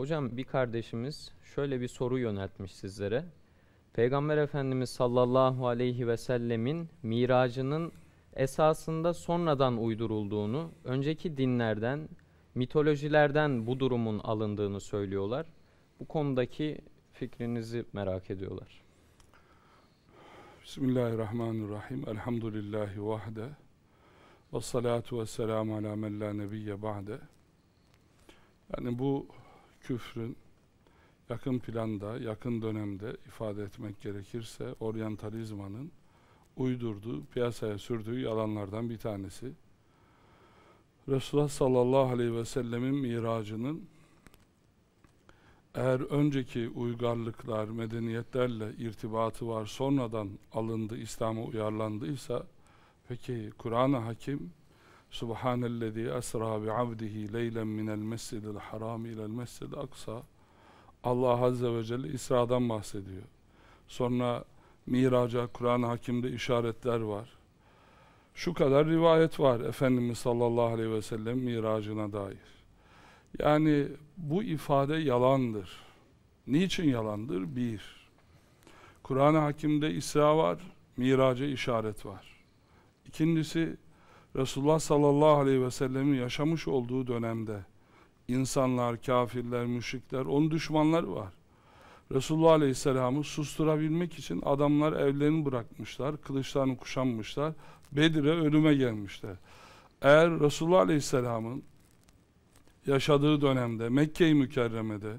Hocam bir kardeşimiz şöyle bir soru yöneltmiş sizlere. Peygamber Efendimiz sallallahu aleyhi ve sellemin miracının esasında sonradan uydurulduğunu, önceki dinlerden, mitolojilerden bu durumun alındığını söylüyorlar. Bu konudaki fikrinizi merak ediyorlar. Bismillahirrahmanirrahim. Elhamdülillahi vahde. Ve salatu ve selamu ala men la nebiyye ba'de. Yani bu küfrün yakın planda, yakın dönemde ifade etmek gerekirse oryantalizmanın uydurduğu, piyasaya sürdüğü yalanlardan bir tanesi. Resulullah sallallahu aleyhi ve sellemin miracının eğer önceki uygarlıklar, medeniyetlerle irtibatı var, sonradan alındı, İslam'a uyarlandıysa, peki Kur'an-ı Hakim Subhanellezi esra bi abdihi leylen minel mescidil haram ilel mescidil aksa Allah Azze ve Celle İsra'dan bahsediyor. Sonra Miraca, Kur'an-ı Hakim'de işaretler var. Şu kadar rivayet var Efendimiz sallallahu aleyhi ve sellem miracına dair. Yani bu ifade yalandır. Niçin yalandır? Bir, Kur'an-ı Hakim'de İsra var, miraca işaret var. İkincisi, Resulullah sallallahu aleyhi ve sellemin yaşamış olduğu dönemde insanlar, kafirler, müşrikler, onun düşmanları var. Resulullah Aleyhisselam'ı susturabilmek için adamlar evlerini bırakmışlar, kılıçlarını kuşanmışlar, Bedir'e ölüme gelmişler. Eğer Resulullah Aleyhisselam'ın yaşadığı dönemde Mekke-i Mükerreme'de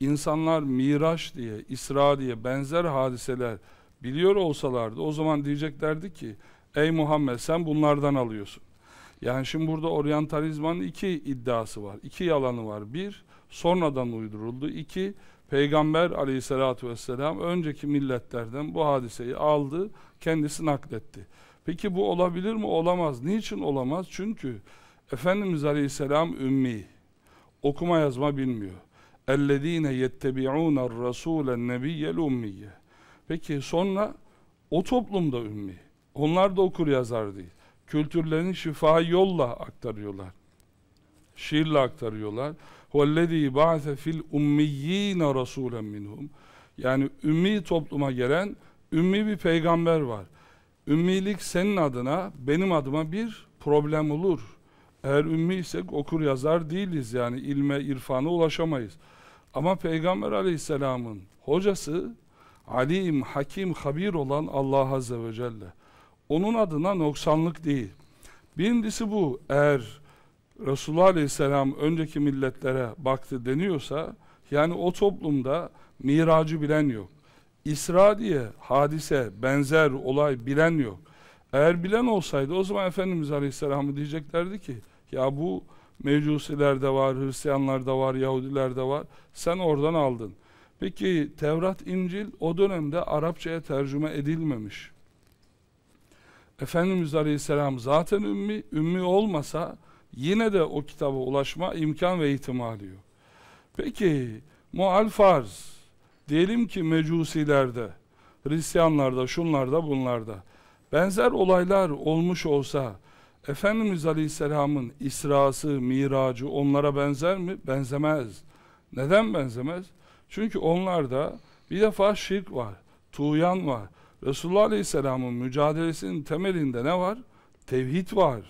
insanlar Miraç diye, İsra diye benzer hadiseler biliyor olsalardı o zaman diyeceklerdi ki Ey Muhammed sen bunlardan alıyorsun. Yani şimdi burada oryantalizmanın iki iddiası var. iki yalanı var. Bir, sonradan uyduruldu. İki, Peygamber aleyhissalatü vesselam önceki milletlerden bu hadiseyi aldı, kendisi nakletti. Peki bu olabilir mi? Olamaz. Niçin olamaz? Çünkü Efendimiz aleyhisselam ümmi, okuma yazma bilmiyor. اَلَّذ۪ينَ يَتَّبِعُونَ الرَّسُولَ النَّبِيَّ الْاُمِّيَّ Peki sonra o toplumda ümmi. Onlar da okur yazar değil. Kültürlerini şifa yolla aktarıyorlar. Şiirle aktarıyorlar. وَالَّذ۪ي بَعْثَ فِي الْاُمِّيِّينَ رَسُولًا مِنْهُمْ Yani ümmi topluma gelen ümmi bir peygamber var. Ümmilik senin adına, benim adıma bir problem olur. Eğer ümmiysek okur yazar değiliz yani ilme, irfana ulaşamayız. Ama Peygamber aleyhisselamın hocası alim, hakim, habir olan Allah Azze ve Celle onun adına noksanlık değil. Birincisi bu. Eğer Resulullah Aleyhisselam önceki milletlere baktı deniyorsa yani o toplumda miracı bilen yok. İsra diye hadise, benzer olay bilen yok. Eğer bilen olsaydı o zaman Efendimiz Aleyhisselam'ı diyeceklerdi ki ya bu Mecusiler de var, Hristiyanlar da var, Yahudiler de var. Sen oradan aldın. Peki Tevrat, İncil o dönemde Arapçaya tercüme edilmemiş. Efendimiz Aleyhisselam zaten ümmi, ümmi olmasa yine de o kitaba ulaşma imkan ve ihtimali yok. Peki mual farz diyelim ki mecusilerde, Hristiyanlarda, şunlarda, bunlarda benzer olaylar olmuş olsa Efendimiz Aleyhisselam'ın isrası Miracı onlara benzer mi? Benzemez. Neden benzemez? Çünkü onlarda bir defa şirk var, tuğyan var. Resulullah Aleyhisselam'ın mücadelesinin temelinde ne var? Tevhid var.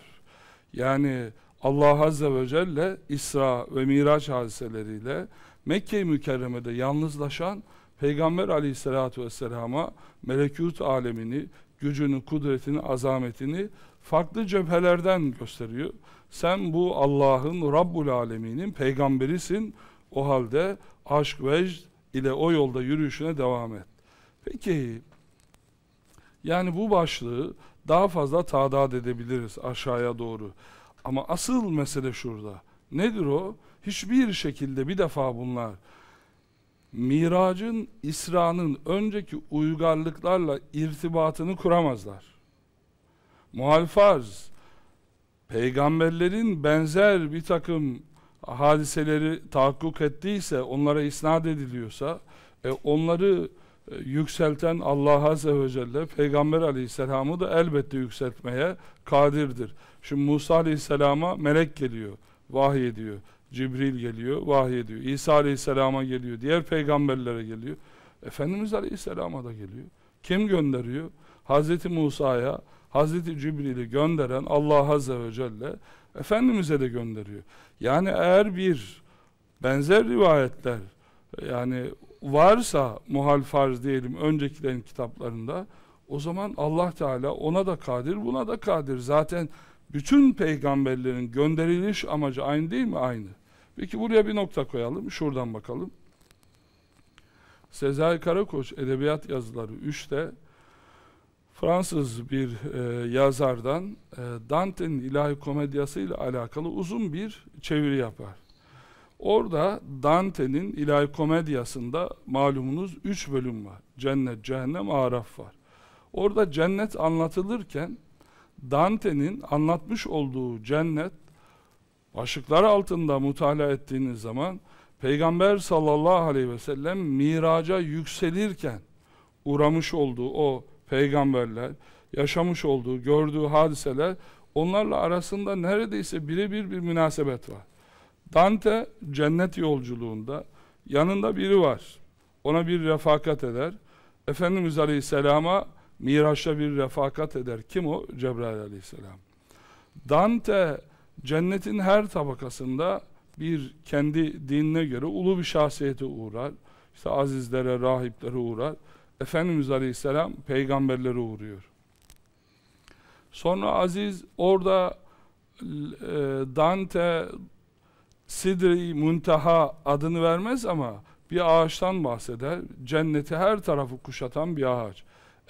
Yani Allah Azze ve Celle İsra ve Miraç hadiseleriyle Mekke-i Mükerreme'de yalnızlaşan Peygamber Aleyhisselatü Vesselam'a melekut alemini, gücünü, kudretini, azametini farklı cephelerden gösteriyor. Sen bu Allah'ın, Rabbul Aleminin peygamberisin. O halde aşk, vecd ile o yolda yürüyüşüne devam et. Peki yani bu başlığı daha fazla tadat edebiliriz aşağıya doğru. Ama asıl mesele şurada. Nedir o? Hiçbir şekilde bir defa bunlar miracın, İsra'nın önceki uygarlıklarla irtibatını kuramazlar. Muhalfarz, peygamberlerin benzer bir takım hadiseleri tahakkuk ettiyse, onlara isnat ediliyorsa, e, onları e, yükselten Allah Azze ve Celle Peygamber Aleyhisselam'ı da elbette yükseltmeye kadirdir. Şimdi Musa Aleyhisselam'a melek geliyor, vahiy ediyor. Cibril geliyor, vahiy ediyor. İsa Aleyhisselam'a geliyor, diğer peygamberlere geliyor. Efendimiz Aleyhisselam'a da geliyor. Kim gönderiyor? Hazreti Musa'ya, Hazreti Cibril'i gönderen Allah Azze ve Celle Efendimiz'e de gönderiyor. Yani eğer bir benzer rivayetler yani varsa muhal farz diyelim öncekilerin kitaplarında o zaman Allah Teala ona da kadir buna da kadir. Zaten bütün peygamberlerin gönderiliş amacı aynı değil mi? Aynı. Peki buraya bir nokta koyalım. Şuradan bakalım. Sezai Karakoç Edebiyat Yazıları 3'te Fransız bir e, yazardan e, Dante'nin ilahi komedyası ile alakalı uzun bir çeviri yapar. Orada Dante'nin İlahi Komedyası'nda malumunuz üç bölüm var. Cennet, cehennem, araf var. Orada cennet anlatılırken Dante'nin anlatmış olduğu cennet başlıklar altında mutala ettiğiniz zaman Peygamber sallallahu aleyhi ve sellem miraca yükselirken uğramış olduğu o peygamberler, yaşamış olduğu, gördüğü hadiseler onlarla arasında neredeyse birebir bir münasebet var. Dante cennet yolculuğunda yanında biri var. Ona bir refakat eder. Efendimiz Aleyhisselam'a Miraç'ta bir refakat eder. Kim o? Cebrail Aleyhisselam. Dante cennetin her tabakasında bir kendi dinine göre ulu bir şahsiyete uğrar. İşte azizlere, rahiplere uğrar. Efendimiz Aleyhisselam peygamberlere uğruyor. Sonra Aziz orada e, Dante Sidri Muntaha adını vermez ama bir ağaçtan bahseder. Cenneti her tarafı kuşatan bir ağaç.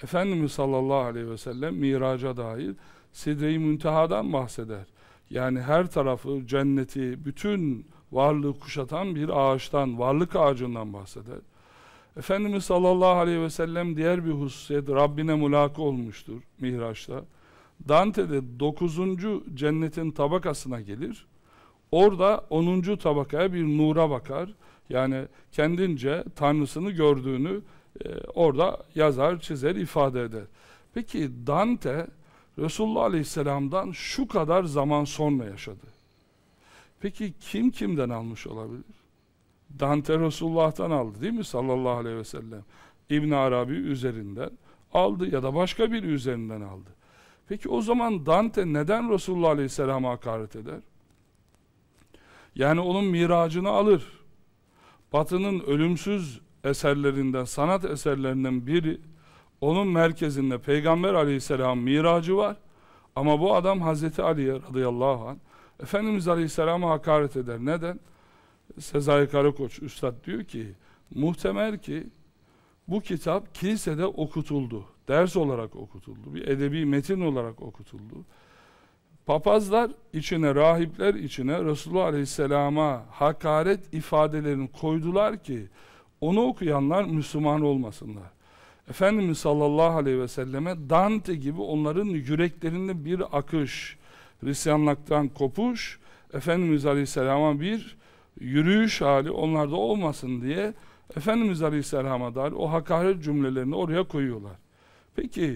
Efendimiz sallallahu aleyhi ve sellem miraca dair Sidri Muntaha'dan bahseder. Yani her tarafı, cenneti, bütün varlığı kuşatan bir ağaçtan, varlık ağacından bahseder. Efendimiz sallallahu aleyhi ve sellem diğer bir hususiyet Rabbine mulaki olmuştur Mihraç'ta. Dante'de dokuzuncu cennetin tabakasına gelir. Orada 10. tabakaya bir nura bakar. Yani kendince tanrısını gördüğünü e, orada yazar, çizer, ifade eder. Peki Dante Resulullah Aleyhisselam'dan şu kadar zaman sonra yaşadı. Peki kim kimden almış olabilir? Dante Resulullah'tan aldı değil mi sallallahu aleyhi ve sellem? ibn Arabi üzerinden aldı ya da başka bir üzerinden aldı. Peki o zaman Dante neden Resulullah Aleyhisselam'a hakaret eder? Yani onun miracını alır. Batı'nın ölümsüz eserlerinden, sanat eserlerinden biri onun merkezinde Peygamber aleyhisselam miracı var. Ama bu adam Hazreti Ali'ye radıyallahu anh Efendimiz aleyhisselama hakaret eder. Neden? Sezai Karakoç üstad diyor ki muhtemel ki bu kitap kilisede okutuldu. Ders olarak okutuldu. Bir edebi metin olarak okutuldu. Papazlar içine, rahipler içine Resulullah Aleyhisselam'a hakaret ifadelerini koydular ki onu okuyanlar Müslüman olmasınlar. Efendimiz sallallahu aleyhi ve selleme Dante gibi onların yüreklerinde bir akış, Hristiyanlıktan kopuş, Efendimiz aleyhisselama bir yürüyüş hali onlarda olmasın diye Efendimiz aleyhisselama dair o hakaret cümlelerini oraya koyuyorlar. Peki,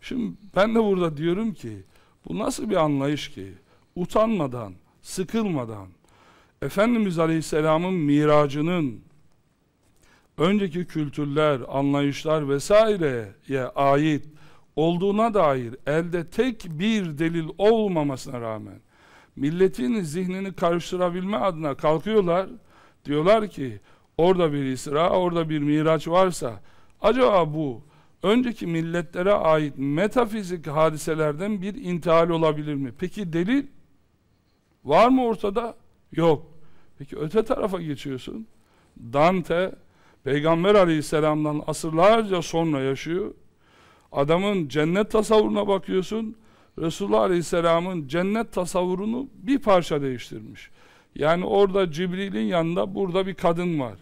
şimdi ben de burada diyorum ki, bu nasıl bir anlayış ki? Utanmadan, sıkılmadan, Efendimiz Aleyhisselam'ın miracının önceki kültürler, anlayışlar vesaireye ait olduğuna dair elde tek bir delil olmamasına rağmen milletin zihnini karıştırabilme adına kalkıyorlar. Diyorlar ki orada bir İsra, orada bir Miraç varsa acaba bu önceki milletlere ait metafizik hadiselerden bir intihal olabilir mi? Peki delil var mı ortada? Yok. Peki öte tarafa geçiyorsun. Dante Peygamber Aleyhisselam'dan asırlarca sonra yaşıyor. Adamın cennet tasavvuruna bakıyorsun. Resulullah Aleyhisselam'ın cennet tasavvurunu bir parça değiştirmiş. Yani orada Cibril'in yanında burada bir kadın var.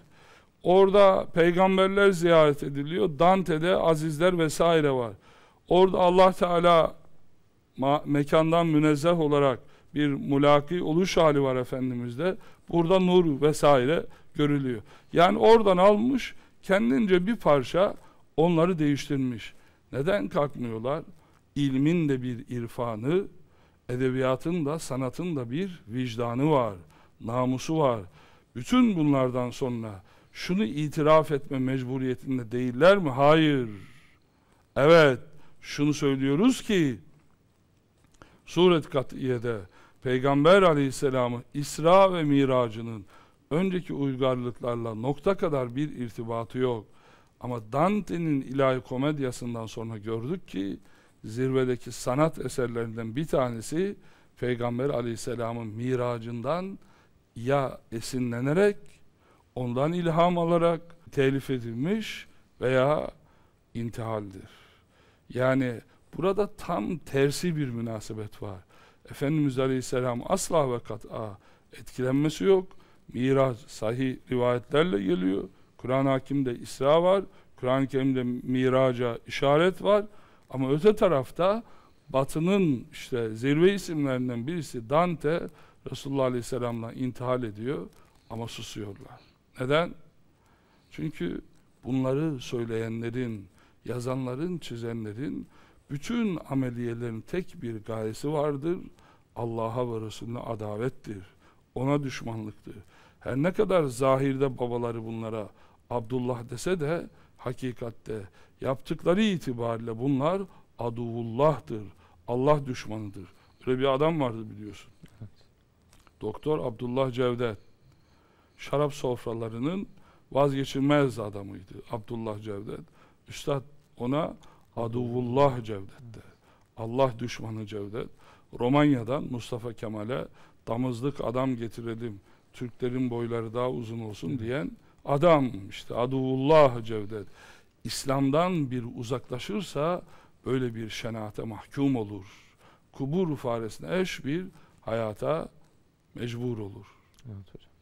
Orada peygamberler ziyaret ediliyor. Dante'de azizler vesaire var. Orada Allah Teala mekandan münezzeh olarak bir mulaki oluş hali var Efendimiz'de. Burada nur vesaire görülüyor. Yani oradan almış kendince bir parça onları değiştirmiş. Neden kalkmıyorlar? İlmin de bir irfanı, edebiyatın da sanatın da bir vicdanı var, namusu var. Bütün bunlardan sonra şunu itiraf etme mecburiyetinde değiller mi? Hayır. Evet, şunu söylüyoruz ki Suret Katiye'de Peygamber Aleyhisselam'ı İsra ve Miracının önceki uygarlıklarla nokta kadar bir irtibatı yok. Ama Dante'nin ilahi komedyasından sonra gördük ki zirvedeki sanat eserlerinden bir tanesi Peygamber Aleyhisselam'ın miracından ya esinlenerek ondan ilham alarak telif edilmiş veya intihaldir. Yani burada tam tersi bir münasebet var. Efendimiz Aleyhisselam asla ve kat'a etkilenmesi yok. Miraç sahih rivayetlerle geliyor. Kur'an-ı Hakim'de İsra var. Kur'an-ı Kerim'de miraca işaret var. Ama öte tarafta Batı'nın işte zirve isimlerinden birisi Dante Resulullah Aleyhisselam'la intihal ediyor ama susuyorlar. Neden? Çünkü bunları söyleyenlerin, yazanların, çizenlerin bütün ameliyelerin tek bir gayesi vardır. Allah'a ve Resulüne adavettir. Ona düşmanlıktır. Her ne kadar zahirde babaları bunlara Abdullah dese de hakikatte yaptıkları itibariyle bunlar aduvullah'tır. Allah düşmanıdır. Öyle bir adam vardı biliyorsun. Evet. Doktor Abdullah Cevdet şarap sofralarının vazgeçilmez adamıydı Abdullah Cevdet. Üstad ona Aduvullah Cevdet de. Allah düşmanı Cevdet. Romanya'dan Mustafa Kemal'e damızlık adam getirelim. Türklerin boyları daha uzun olsun diyen adam işte Aduvullah Cevdet. İslam'dan bir uzaklaşırsa böyle bir şenaate mahkum olur. Kubur faresine eş bir hayata mecbur olur. Evet hocam.